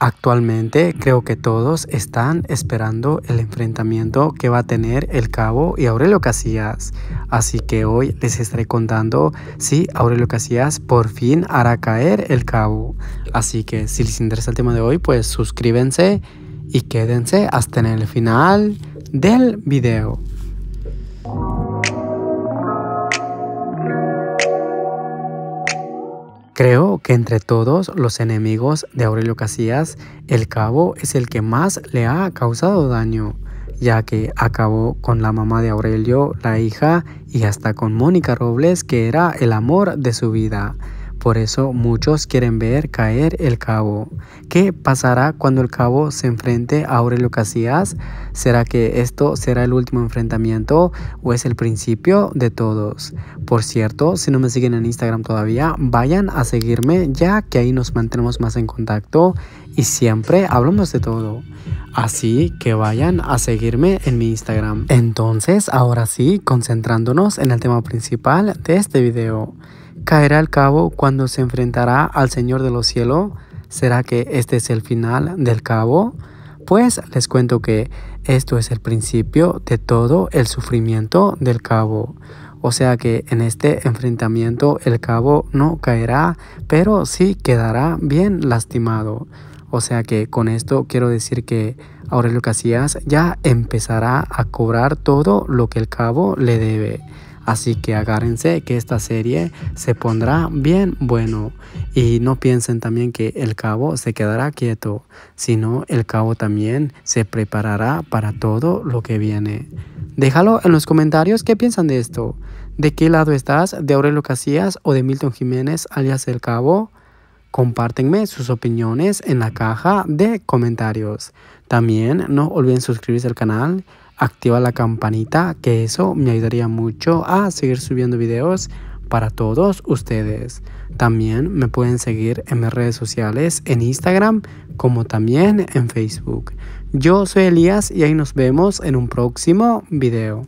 Actualmente creo que todos están esperando el enfrentamiento que va a tener el Cabo y Aurelio Casillas. Así que hoy les estaré contando si Aurelio Casillas por fin hará caer el Cabo. Así que si les interesa el tema de hoy, pues suscríbanse y quédense hasta el final del video. Creo que entre todos los enemigos de Aurelio Casillas, el cabo es el que más le ha causado daño, ya que acabó con la mamá de Aurelio, la hija, y hasta con Mónica Robles, que era el amor de su vida. Por eso muchos quieren ver caer el cabo. ¿Qué pasará cuando el cabo se enfrente a Aurelio Casillas? ¿Será que esto será el último enfrentamiento o es el principio de todos? Por cierto, si no me siguen en Instagram todavía, vayan a seguirme ya que ahí nos mantenemos más en contacto y siempre hablamos de todo. Así que vayan a seguirme en mi Instagram. Entonces, ahora sí, concentrándonos en el tema principal de este video caerá el cabo cuando se enfrentará al Señor de los cielos? ¿Será que este es el final del cabo? Pues les cuento que esto es el principio de todo el sufrimiento del cabo. O sea que en este enfrentamiento el cabo no caerá, pero sí quedará bien lastimado. O sea que con esto quiero decir que Aurelio Casillas ya empezará a cobrar todo lo que el cabo le debe. Así que agárrense que esta serie se pondrá bien bueno. Y no piensen también que el cabo se quedará quieto, sino el cabo también se preparará para todo lo que viene. Déjalo en los comentarios qué piensan de esto. ¿De qué lado estás? ¿De Aurelio Casillas o de Milton Jiménez alias el cabo? Compártenme sus opiniones en la caja de comentarios. También no olviden suscribirse al canal, activa la campanita, que eso me ayudaría mucho a seguir subiendo videos para todos ustedes. También me pueden seguir en mis redes sociales, en Instagram, como también en Facebook. Yo soy Elías y ahí nos vemos en un próximo video.